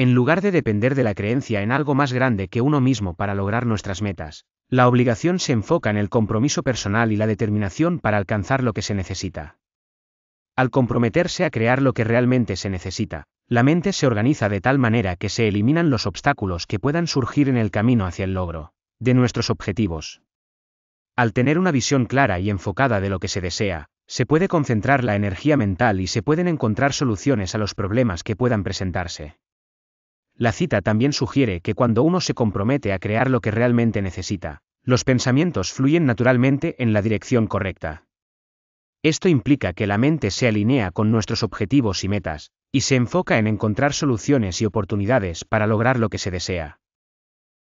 En lugar de depender de la creencia en algo más grande que uno mismo para lograr nuestras metas, la obligación se enfoca en el compromiso personal y la determinación para alcanzar lo que se necesita. Al comprometerse a crear lo que realmente se necesita, la mente se organiza de tal manera que se eliminan los obstáculos que puedan surgir en el camino hacia el logro de nuestros objetivos. Al tener una visión clara y enfocada de lo que se desea, se puede concentrar la energía mental y se pueden encontrar soluciones a los problemas que puedan presentarse. La cita también sugiere que cuando uno se compromete a crear lo que realmente necesita, los pensamientos fluyen naturalmente en la dirección correcta. Esto implica que la mente se alinea con nuestros objetivos y metas, y se enfoca en encontrar soluciones y oportunidades para lograr lo que se desea.